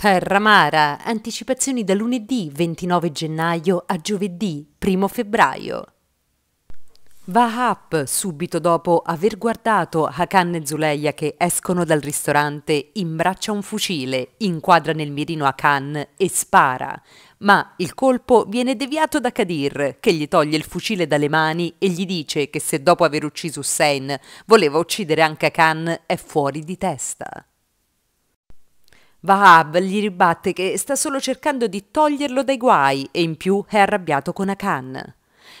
Terra Mara, anticipazioni da lunedì 29 gennaio a giovedì 1 febbraio. Wahab, subito dopo aver guardato Hakan e Zuleia che escono dal ristorante, imbraccia un fucile, inquadra nel mirino Hakan e spara. Ma il colpo viene deviato da Kadir, che gli toglie il fucile dalle mani e gli dice che se dopo aver ucciso Hussein voleva uccidere anche Hakan è fuori di testa. Vahab gli ribatte che sta solo cercando di toglierlo dai guai e in più è arrabbiato con Akan.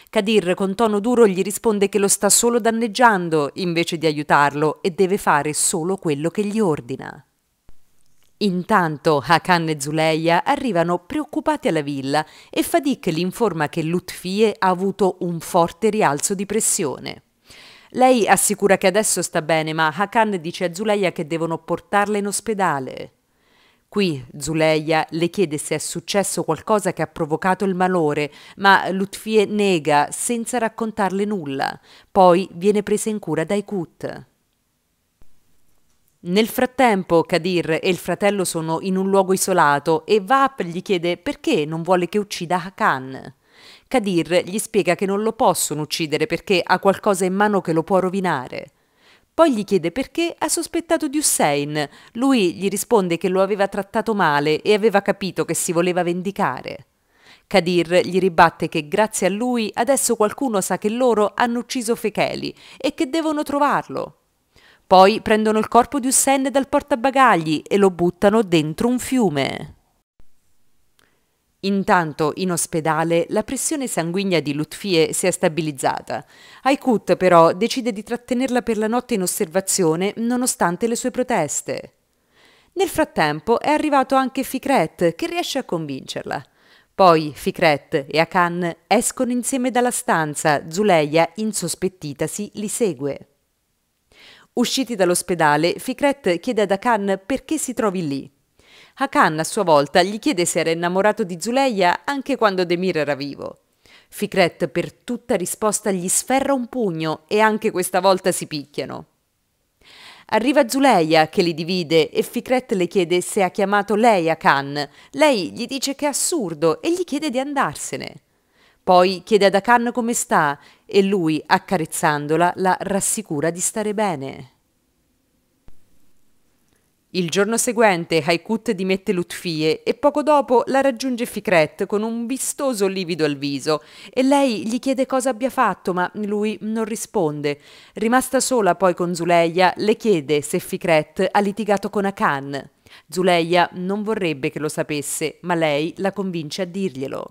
Kadir con tono duro gli risponde che lo sta solo danneggiando invece di aiutarlo e deve fare solo quello che gli ordina. Intanto Hakan e Zuleia arrivano preoccupati alla villa e Fadik li informa che Lutfie ha avuto un forte rialzo di pressione. Lei assicura che adesso sta bene, ma Hakan dice a Zuleia che devono portarla in ospedale. Qui Zuleia le chiede se è successo qualcosa che ha provocato il malore, ma Lutfie nega senza raccontarle nulla. Poi viene presa in cura dai Kut. Nel frattempo Kadir e il fratello sono in un luogo isolato e Vap gli chiede perché non vuole che uccida Hakan. Kadir gli spiega che non lo possono uccidere perché ha qualcosa in mano che lo può rovinare. Poi gli chiede perché ha sospettato di Hussein. Lui gli risponde che lo aveva trattato male e aveva capito che si voleva vendicare. Kadir gli ribatte che grazie a lui adesso qualcuno sa che loro hanno ucciso Fecheli e che devono trovarlo. Poi prendono il corpo di Hussein dal portabagagli e lo buttano dentro un fiume. Intanto in ospedale la pressione sanguigna di Lutfie si è stabilizzata. Aikut però decide di trattenerla per la notte in osservazione nonostante le sue proteste. Nel frattempo è arrivato anche Fikret che riesce a convincerla. Poi Fikret e Akan escono insieme dalla stanza, Zuleia insospettitasi li segue. Usciti dall'ospedale, Fikret chiede ad Akan perché si trovi lì. Hakan a sua volta gli chiede se era innamorato di Zuleia anche quando Demir era vivo. Fikret per tutta risposta gli sferra un pugno e anche questa volta si picchiano. Arriva Zuleia che li divide e Fikret le chiede se ha chiamato lei a Khan. Lei gli dice che è assurdo e gli chiede di andarsene. Poi chiede ad Akan come sta e lui, accarezzandola, la rassicura di stare bene. Il giorno seguente Haikut dimette Lutfie e poco dopo la raggiunge Fikret con un vistoso livido al viso e lei gli chiede cosa abbia fatto ma lui non risponde. Rimasta sola poi con Zuleia le chiede se Fikret ha litigato con Akan. Zuleia non vorrebbe che lo sapesse ma lei la convince a dirglielo.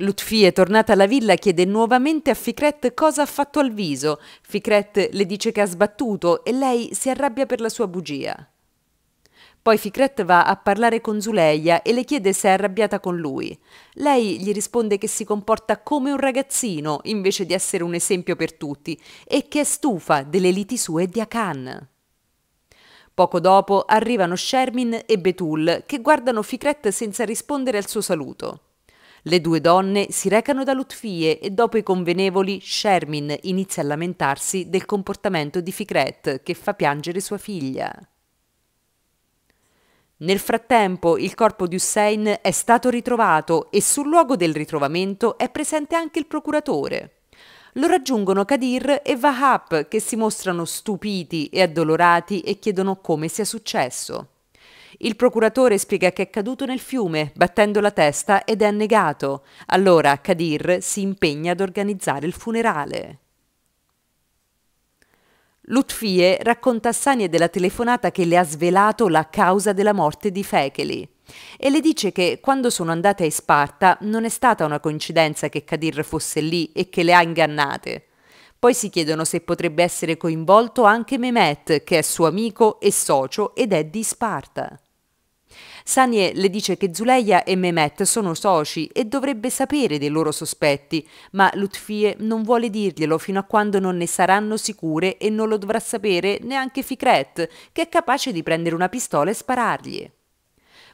Lutfie, è tornata alla villa e chiede nuovamente a Ficret cosa ha fatto al viso. Ficret le dice che ha sbattuto e lei si arrabbia per la sua bugia. Poi Ficret va a parlare con Zuleia e le chiede se è arrabbiata con lui. Lei gli risponde che si comporta come un ragazzino invece di essere un esempio per tutti e che è stufa delle liti sue di Akan. Poco dopo arrivano Shermin e Betul che guardano Ficret senza rispondere al suo saluto. Le due donne si recano da Lutfie e dopo i convenevoli Shermin inizia a lamentarsi del comportamento di Fikret che fa piangere sua figlia. Nel frattempo il corpo di Hussein è stato ritrovato e sul luogo del ritrovamento è presente anche il procuratore. Lo raggiungono Kadir e Vahap che si mostrano stupiti e addolorati e chiedono come sia successo. Il procuratore spiega che è caduto nel fiume, battendo la testa ed è annegato. Allora Kadir si impegna ad organizzare il funerale. Lutfie racconta a Sanie della telefonata che le ha svelato la causa della morte di Fekeli e le dice che quando sono andate a Isparta non è stata una coincidenza che Kadir fosse lì e che le ha ingannate. Poi si chiedono se potrebbe essere coinvolto anche Mehmet, che è suo amico e socio ed è di Sparta. Sanie le dice che Zuleia e Mehmet sono soci e dovrebbe sapere dei loro sospetti, ma Lutfie non vuole dirglielo fino a quando non ne saranno sicure e non lo dovrà sapere neanche Fikret, che è capace di prendere una pistola e sparargli.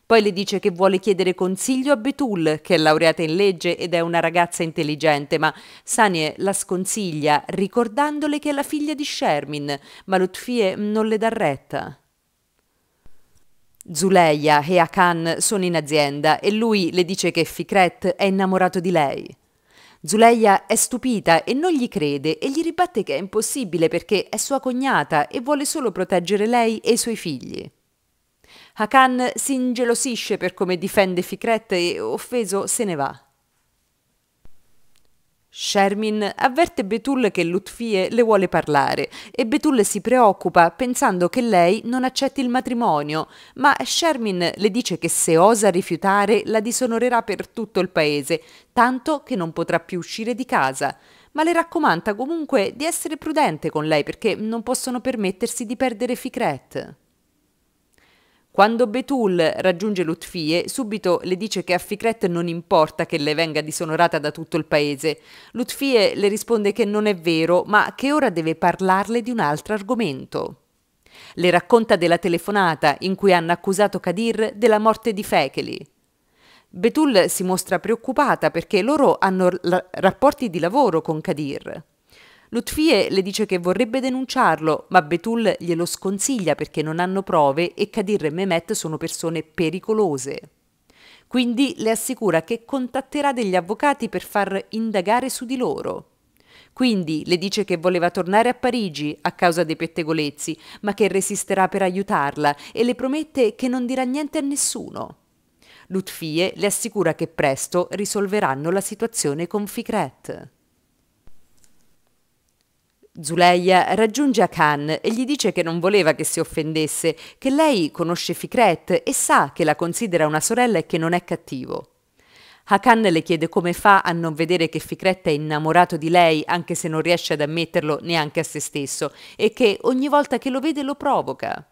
Poi le dice che vuole chiedere consiglio a Betul, che è laureata in legge ed è una ragazza intelligente, ma Sanie la sconsiglia ricordandole che è la figlia di Shermin, ma Lutfie non le dà retta. Zuleia e Akan sono in azienda e lui le dice che Fikret è innamorato di lei. Zuleia è stupita e non gli crede e gli ribatte che è impossibile perché è sua cognata e vuole solo proteggere lei e i suoi figli. Hakan si ingelosisce per come difende Fikret e, offeso, se ne va. Shermin avverte Betul che Lutfie le vuole parlare e Betul si preoccupa pensando che lei non accetti il matrimonio, ma Shermin le dice che se osa rifiutare la disonorerà per tutto il paese, tanto che non potrà più uscire di casa. Ma le raccomanda comunque di essere prudente con lei perché non possono permettersi di perdere Ficret. Quando Betul raggiunge Lutfie, subito le dice che a Fikret non importa che le venga disonorata da tutto il paese. Lutfie le risponde che non è vero, ma che ora deve parlarle di un altro argomento. Le racconta della telefonata in cui hanno accusato Kadir della morte di Fekeli. Betul si mostra preoccupata perché loro hanno rapporti di lavoro con Kadir. Lutfie le dice che vorrebbe denunciarlo, ma Betul glielo sconsiglia perché non hanno prove e Kadir e Mehmet sono persone pericolose. Quindi le assicura che contatterà degli avvocati per far indagare su di loro. Quindi le dice che voleva tornare a Parigi a causa dei pettegolezzi, ma che resisterà per aiutarla e le promette che non dirà niente a nessuno. Lutfie le assicura che presto risolveranno la situazione con Fikret. Zuleia raggiunge Akan e gli dice che non voleva che si offendesse, che lei conosce Fikret e sa che la considera una sorella e che non è cattivo. Hakan le chiede come fa a non vedere che Fikret è innamorato di lei anche se non riesce ad ammetterlo neanche a se stesso e che ogni volta che lo vede lo provoca.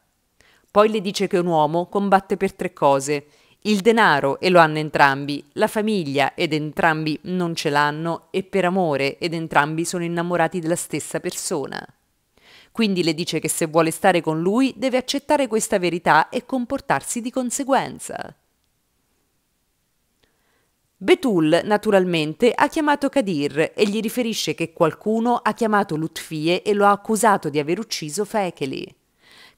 Poi le dice che un uomo combatte per tre cose, il denaro e lo hanno entrambi, la famiglia ed entrambi non ce l'hanno e per amore ed entrambi sono innamorati della stessa persona. Quindi le dice che se vuole stare con lui deve accettare questa verità e comportarsi di conseguenza. Betul, naturalmente, ha chiamato Kadir e gli riferisce che qualcuno ha chiamato Lutfie e lo ha accusato di aver ucciso Fekeli.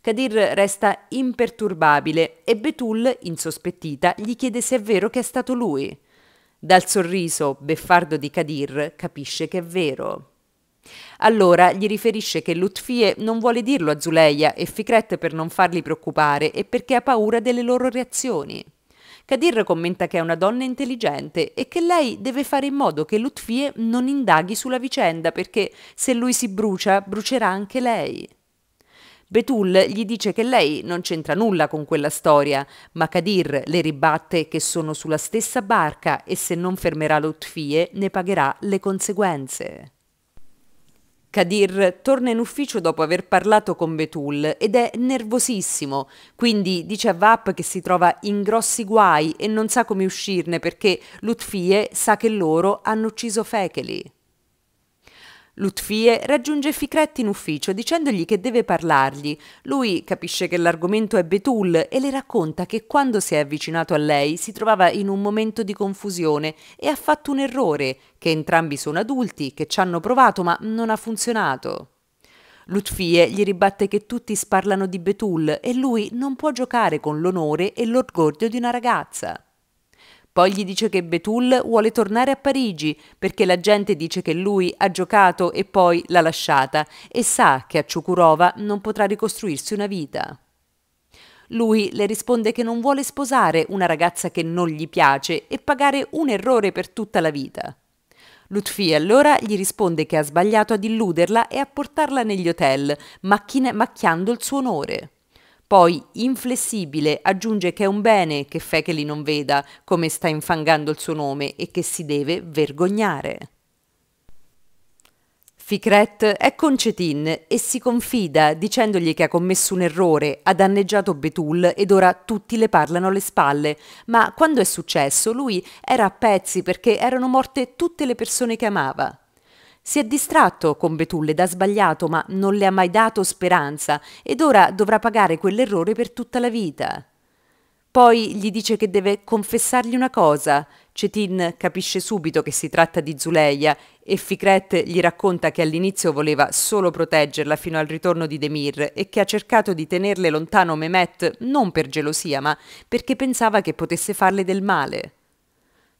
Kadir resta imperturbabile e Betul, insospettita, gli chiede se è vero che è stato lui. Dal sorriso beffardo di Kadir capisce che è vero. Allora gli riferisce che Lutfie non vuole dirlo a Zuleia e Fikret per non farli preoccupare e perché ha paura delle loro reazioni. Kadir commenta che è una donna intelligente e che lei deve fare in modo che Lutfie non indaghi sulla vicenda perché se lui si brucia, brucerà anche lei. Betul gli dice che lei non c'entra nulla con quella storia, ma Kadir le ribatte che sono sulla stessa barca e se non fermerà Lotfie ne pagherà le conseguenze. Kadir torna in ufficio dopo aver parlato con Betul ed è nervosissimo, quindi dice a Vap che si trova in grossi guai e non sa come uscirne perché Lutfie sa che loro hanno ucciso Fekeli. Lutfie raggiunge Ficret in ufficio dicendogli che deve parlargli. Lui capisce che l'argomento è Betul e le racconta che quando si è avvicinato a lei si trovava in un momento di confusione e ha fatto un errore, che entrambi sono adulti, che ci hanno provato ma non ha funzionato. Lutfie gli ribatte che tutti sparlano di Betul e lui non può giocare con l'onore e l'orgoglio di una ragazza. Poi gli dice che Betul vuole tornare a Parigi perché la gente dice che lui ha giocato e poi l'ha lasciata e sa che a Ciucurova non potrà ricostruirsi una vita. Lui le risponde che non vuole sposare una ragazza che non gli piace e pagare un errore per tutta la vita. Lutfi allora gli risponde che ha sbagliato ad illuderla e a portarla negli hotel, macchine, macchiando il suo onore. Poi, inflessibile, aggiunge che è un bene che Fekeli non veda come sta infangando il suo nome e che si deve vergognare. Fikret è con Cetin e si confida dicendogli che ha commesso un errore, ha danneggiato Betul ed ora tutti le parlano alle spalle, ma quando è successo lui era a pezzi perché erano morte tutte le persone che amava. Si è distratto con Betulle ed ha sbagliato, ma non le ha mai dato speranza ed ora dovrà pagare quell'errore per tutta la vita. Poi gli dice che deve confessargli una cosa. Cetin capisce subito che si tratta di Zuleia e Ficret gli racconta che all'inizio voleva solo proteggerla fino al ritorno di Demir e che ha cercato di tenerle lontano Mehmet non per gelosia, ma perché pensava che potesse farle del male.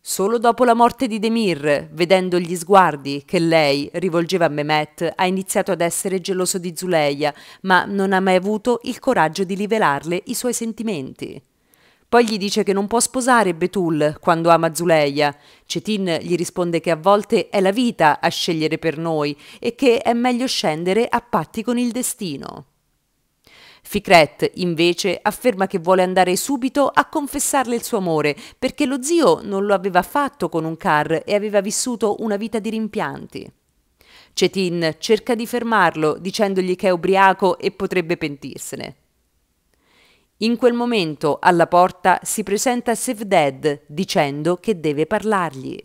Solo dopo la morte di Demir, vedendo gli sguardi che lei rivolgeva a Mehmet, ha iniziato ad essere geloso di Zuleia, ma non ha mai avuto il coraggio di rivelarle i suoi sentimenti. Poi gli dice che non può sposare Betul quando ama Zuleia. Cetin gli risponde che a volte è la vita a scegliere per noi e che è meglio scendere a patti con il destino. Fikret, invece, afferma che vuole andare subito a confessarle il suo amore, perché lo zio non lo aveva fatto con un car e aveva vissuto una vita di rimpianti. Cetin cerca di fermarlo, dicendogli che è ubriaco e potrebbe pentirsene. In quel momento alla porta si presenta Sevded dicendo che deve parlargli.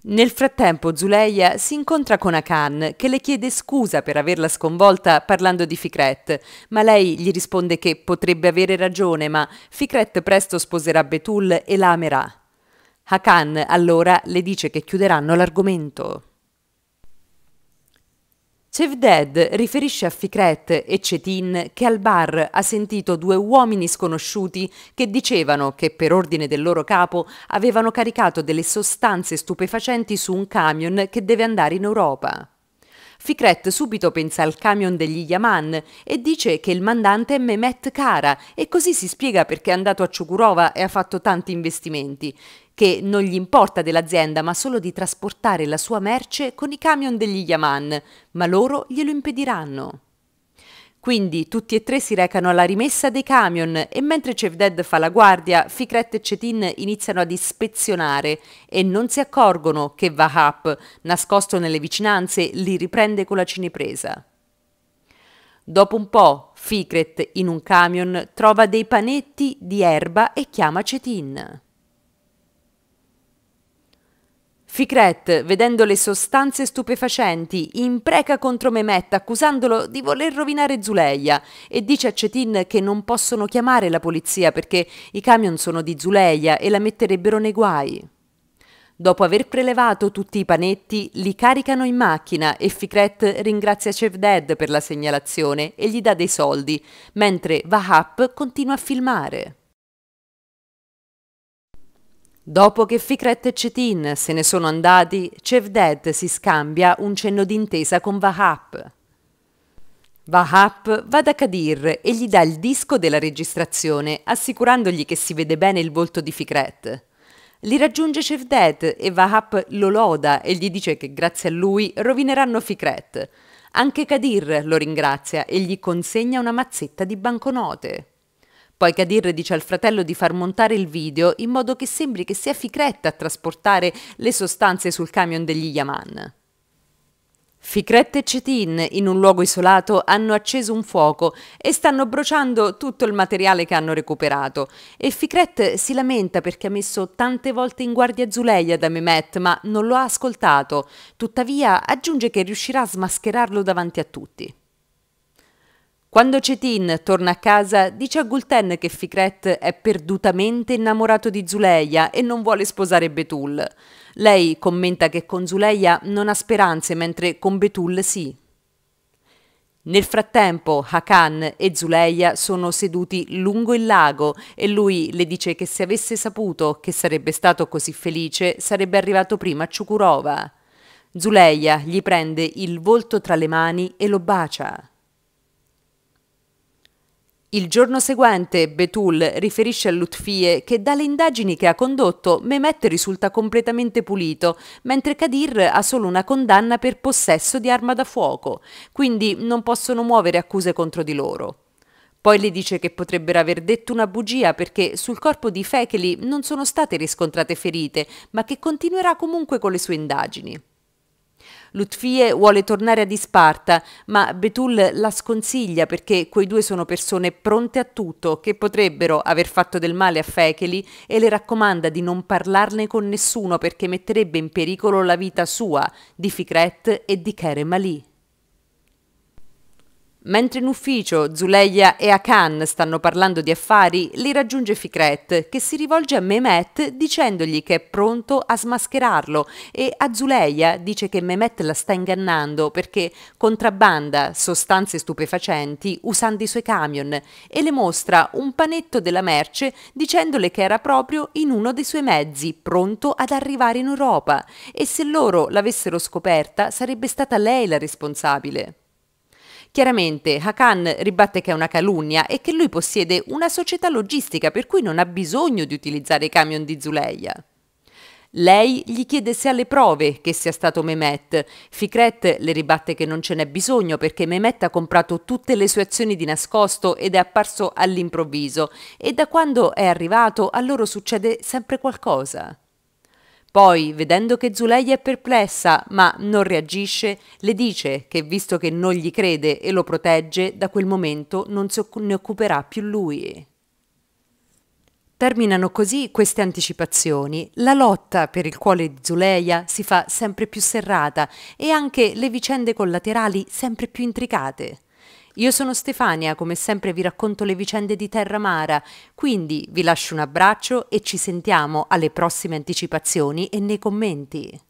Nel frattempo Zuleia si incontra con Akan che le chiede scusa per averla sconvolta parlando di Fikret, ma lei gli risponde che potrebbe avere ragione, ma Fikret presto sposerà Betul e la amerà. Hakan allora le dice che chiuderanno l'argomento. Cevded riferisce a Fikret e Cetin che al bar ha sentito due uomini sconosciuti che dicevano che per ordine del loro capo avevano caricato delle sostanze stupefacenti su un camion che deve andare in Europa. Fikret subito pensa al camion degli Yaman e dice che il mandante è Mehmet Kara e così si spiega perché è andato a Ciucurova e ha fatto tanti investimenti che non gli importa dell'azienda ma solo di trasportare la sua merce con i camion degli Yaman, ma loro glielo impediranno. Quindi tutti e tre si recano alla rimessa dei camion e mentre Cevded fa la guardia, Fikret e Cetin iniziano ad ispezionare e non si accorgono che Vahap, nascosto nelle vicinanze, li riprende con la cinepresa. Dopo un po', Fikret in un camion trova dei panetti di erba e chiama Cetin. Ficret, vedendo le sostanze stupefacenti, impreca contro Mehmet accusandolo di voler rovinare Zuleia e dice a Cetin che non possono chiamare la polizia perché i camion sono di Zuleia e la metterebbero nei guai. Dopo aver prelevato tutti i panetti, li caricano in macchina e Ficret ringrazia Cevded per la segnalazione e gli dà dei soldi, mentre Vahap continua a filmare. Dopo che Fikret e Cetin se ne sono andati, Cevdet si scambia un cenno d'intesa con Vahap. Vahap va da Kadir e gli dà il disco della registrazione, assicurandogli che si vede bene il volto di Fikret. Li raggiunge Cevdet e Vahap lo loda e gli dice che grazie a lui rovineranno Fikret. Anche Kadir lo ringrazia e gli consegna una mazzetta di banconote. Poi Kadir dice al fratello di far montare il video in modo che sembri che sia Ficretta a trasportare le sostanze sul camion degli Yaman. Fikret e Cetin, in un luogo isolato, hanno acceso un fuoco e stanno bruciando tutto il materiale che hanno recuperato. E Fikret si lamenta perché ha messo tante volte in guardia Zuleia da Mehmet, ma non lo ha ascoltato. Tuttavia aggiunge che riuscirà a smascherarlo davanti a tutti. Quando Cetin torna a casa, dice a Gulten che Fikret è perdutamente innamorato di Zuleia e non vuole sposare Betul. Lei commenta che con Zuleia non ha speranze, mentre con Betul sì. Nel frattempo, Hakan e Zuleia sono seduti lungo il lago e lui le dice che se avesse saputo che sarebbe stato così felice, sarebbe arrivato prima a Ciukurova. Zuleia gli prende il volto tra le mani e lo bacia. Il giorno seguente Betul riferisce a Lutfie che dalle indagini che ha condotto Mehmet risulta completamente pulito, mentre Kadir ha solo una condanna per possesso di arma da fuoco, quindi non possono muovere accuse contro di loro. Poi le dice che potrebbero aver detto una bugia perché sul corpo di Fekeli non sono state riscontrate ferite, ma che continuerà comunque con le sue indagini. Lutfie vuole tornare a Isparta, ma Betul la sconsiglia perché quei due sono persone pronte a tutto, che potrebbero aver fatto del male a Fecheli e le raccomanda di non parlarne con nessuno perché metterebbe in pericolo la vita sua, di Fikret e di Kerem Ali. Mentre in ufficio Zuleia e Akan stanno parlando di affari, li raggiunge Fikret, che si rivolge a Mehmet dicendogli che è pronto a smascherarlo e a Zuleia dice che Mehmet la sta ingannando perché contrabbanda sostanze stupefacenti usando i suoi camion e le mostra un panetto della merce dicendole che era proprio in uno dei suoi mezzi, pronto ad arrivare in Europa e se loro l'avessero scoperta sarebbe stata lei la responsabile. Chiaramente Hakan ribatte che è una calunnia e che lui possiede una società logistica per cui non ha bisogno di utilizzare i camion di Zuleia. Lei gli chiede se ha le prove che sia stato Mehmet. Fikret le ribatte che non ce n'è bisogno perché Mehmet ha comprato tutte le sue azioni di nascosto ed è apparso all'improvviso e da quando è arrivato a loro succede sempre qualcosa. Poi, vedendo che Zuleia è perplessa, ma non reagisce, le dice che visto che non gli crede e lo protegge, da quel momento non se ne occuperà più lui. Terminano così queste anticipazioni. La lotta per il cuore di Zuleia si fa sempre più serrata e anche le vicende collaterali sempre più intricate. Io sono Stefania, come sempre vi racconto le vicende di Terra Mara, quindi vi lascio un abbraccio e ci sentiamo alle prossime anticipazioni e nei commenti.